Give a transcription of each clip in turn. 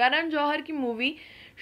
करण जौहर की मूवी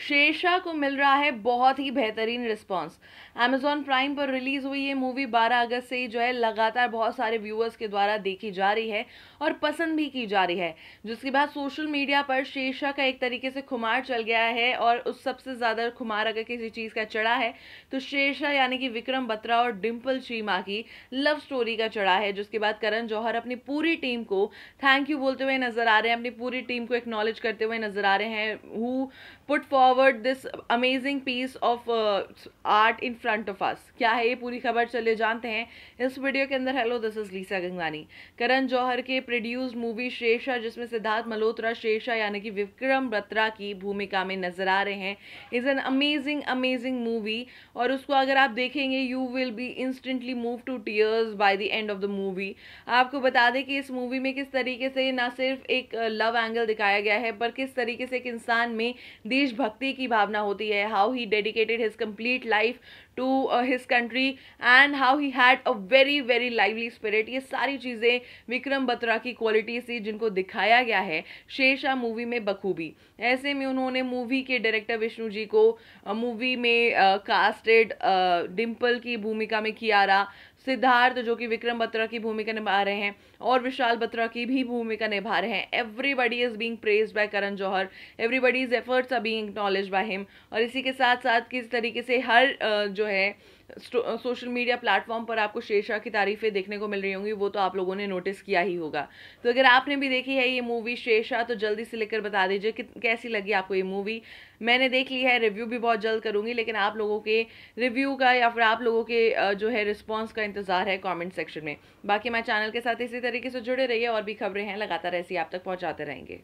शेरशाह को मिल रहा है बहुत ही बेहतरीन रिस्पांस अमेजोन प्राइम पर रिलीज़ हुई ये मूवी 12 अगस्त से ही जो है लगातार बहुत सारे व्यूअर्स के द्वारा देखी जा रही है और पसंद भी की जा रही है जिसके बाद सोशल मीडिया पर शेरशाह का एक तरीके से खुमार चल गया है और उस सबसे ज़्यादा खुमार अगर किसी चीज़ का चढ़ा है तो शेरशाह यानी कि विक्रम बत्रा और डिम्पल चीमा की लव स्टोरी का चढ़ा है जिसके बाद करण जौहर अपनी पूरी टीम को थैंक यू बोलते हुए नजर आ रहे हैं अपनी पूरी टीम को एक्नॉलेज करते हुए नजर आ रहे हैं who put for forward this amazing piece of art in front of us क्या है ये पूरी खबर चलिए जानते हैं इस वीडियो के अंदर hello this is Lisa Gangwani Karan Johar के प्रोड्यूस मूवी शेरशाह जिसमें सिद्धार्थ मल्होत्रा शेरशाह यानी कि विक्रम बत्रा की भूमिका में नजर आ रहे हैं is an amazing amazing movie और उसको अगर आप देखेंगे you will be instantly move to tears by the end of the movie आपको बता दें कि इस मूवी में किस तरीके से ना सिर्फ एक लव uh, एंगल दिखाया गया है पर किस तरीके से एक इंसान में देशभक्त भक्ति की भावना होती है how he dedicated his complete life to his country and how he had a very very lively spirit ये सारी चीज़ें विक्रम बत्रा की क्वालिटी थी जिनको दिखाया गया है शेरशाह मूवी में बखूबी ऐसे में उन्होंने मूवी के डायरेक्टर विष्णु जी को मूवी uh, में कास्टेड uh, uh, डिम्पल की भूमिका में रहा सिद्धार्थ जो कि विक्रम बत्रा की भूमिका निभा रहे हैं और विशाल बत्रा की भी भूमिका निभा रहे हैं everybody is being praise by Karan Johar everybody's efforts are being knowledge by him और इसी के साथ साथ किस तरीके से हर जो है सोशल मीडिया प्लेटफॉर्म पर आपको शेरशाह की तारीफ़ें देखने को मिल रही होंगी वो तो आप लोगों ने नोटिस किया ही होगा तो अगर आपने भी देखी है ये मूवी शेरशाह तो जल्दी से लेकर बता दीजिए कि कैसी लगी आपको ये मूवी मैंने देख ली है रिव्यू भी बहुत जल्द करूंगी लेकिन आप लोगों के रिव्यू का या फिर आप लोगों के जो है रिस्पॉन्स का इंतज़ार है कॉमेंट सेक्शन में बाकी मैं चैनल के साथ इसी तरीके से जुड़े रहिए और भी खबरें हैं लगातार ऐसी आप तक पहुँचाते रहेंगे